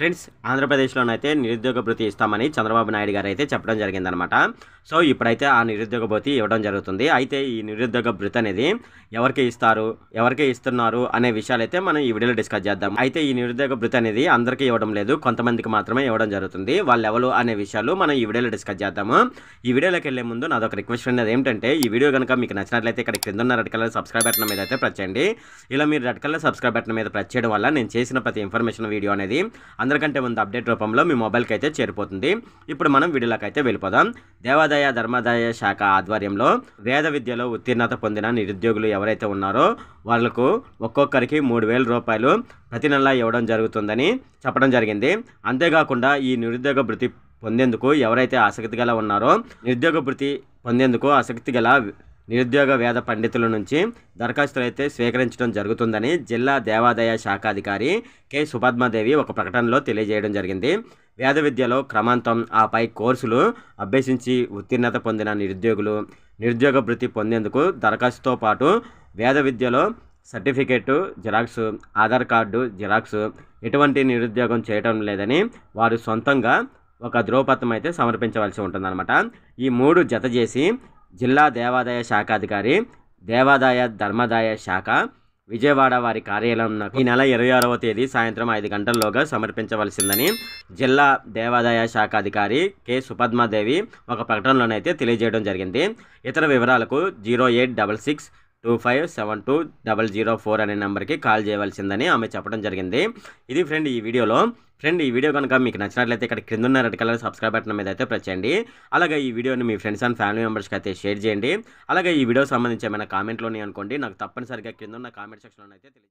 friends ఆంధ్రప్రదేశ్లోనైతే నిరుద్యోగ భృతి ఇస్తామని చంద్రబాబు నాయుడు గారు అయితే చెప్పడం జరిగిందనమాట సో ఇప్పుడైతే ఆ నిరుద్యోగ భృతి ఇవ్వడం జరుగుతుంది అయితే ఈ నిరుద్యోగ భృతి అనేది ఎవరికి ఇస్తారు ఎవరికి ఇస్తున్నారు అనే విషయాలు అయితే మనం ఈ వీడియోలో డిస్కస్ చేద్దాం అయితే ఈ నిరుద్యోగ భృతి అనేది అందరికీ ఇవ్వడం లేదు కొంతమందికి మాత్రమే ఇవ్వడం జరుగుతుంది వాళ్ళు ఎవరు అనే విషయాలు మనం ఈ వీడియోలో డిస్కస్ చేద్దాము ఈ వీడియోలోకి వెళ్ళే ముందు నాదొక రిక్వెస్ట్ అనేది ఏంటంటే ఈ వీడియో కనుక మీకు నచ్చినట్లయితే ఇక్కడ కింద ఉన్న రెడ్ కలర్ సబ్స్క్రైబ్ బటన్ మీద అయితే ప్రెస్ ఇలా మీరు రెడ్ కలర్ సబ్స్క్రైబ్ బటన్ మీద ప్రెస్ చేయడం వల్ల నేను చేసిన ప్రతి ఇన్ఫర్మేషన్ వీడియో అనేది అందరికంటే ముందు అప్డేట్ రూపంలో మీ మొబైల్కి అయితే చేరిపోతుంది ఇప్పుడు మనం వీడియోలోకి అయితే వెళ్ళిపోదాం దేవాదాయ ధర్మాదాయ శాఖ ఆధ్వర్యంలో వేద విద్యలో ఉత్తీర్ణత పొందిన నిరుద్యోగులు ఎవరైతే ఉన్నారో వాళ్లకు ఒక్కొక్కరికి మూడు వేల రూపాయలు ప్రతి నెల ఇవ్వడం జరుగుతుందని చెప్పడం జరిగింది అంతేకాకుండా ఈ నిరుద్యోగ వృత్తి పొందేందుకు ఎవరైతే ఆసక్తి గల ఉన్నారో నిరుద్యోగ వృత్తి పొందేందుకు ఆసక్తి గల నిరుద్యోగ వేద పండితుల నుంచి దరఖాస్తులు అయితే స్వీకరించడం జరుగుతుందని జిల్లా దేవాదాయ శాఖాధికారి కె సుపద్మాదేవి ఒక ప్రకటనలో తెలియజేయడం జరిగింది వేద విద్యలో క్రమాంతం ఆపై కోర్సులు అభ్యసించి ఉత్తీర్ణత పొందిన నిరుద్యోగులు నిరుద్యోగ వృత్తి పొందేందుకు దరఖాస్తుతో పాటు వేద విద్యలో certificate xerox Aadhaar card xerox ఎటువంటి నిరుద్యోగం చేయటం లేదని వారు సొంతంగా ఒక ధ్రువపత్రం అయితే సమర్పించవలసి ఉంటుందన్నమాట ఈ మూడు జత చేసి జిల్లా దేవాదాయ శాఖాధికారి దేవాదాయ ధర్మాదాయ శాఖ విజయవాడ వారి కార్యాలయం ఈ నెల ఇరవై ఆరవ తేదీ సాయంత్రం ఐదు గంటల్లోగా సమర్పించవలసిందని జిల్లా దేవాదాయ శాఖ అధికారి కె సుపద్మాదేవి ఒక ప్రకటనలోనైతే తెలియజేయడం జరిగింది ఇతర వివరాలకు zero eight double six two five seven two double zero four అనే నెంబర్కి కాల్ చేయవలసిందని ఆమె చెప్పడం జరిగింది ఇది ఫ్రెండ్ ఈ వీడియోలో ఫ్రెండ్ ఈ వీడియో కనుక మీకు నచ్చినట్లయితే ఇక్కడ కింద ఉన్న రెడ్ కలర్ సబ్స్క్రైబ్ బటన్ మీద అయితే ప్రెస్ చేయండి అలాగే ఈ వీడియోని మీ ఫ్రెండ్స్ అండ్ ఫ్యామిలీ మెంబర్స్కి అయితే షేర్ చేయండి అలాగే ఈ వీడియో సంబంధించి ఏమైనా కామెంట్లోని అనుకోండి నాకు తప్పనిసరిగా కింద ఉన్న కామెంట్ సెక్షన్లో అయితే తెలియదు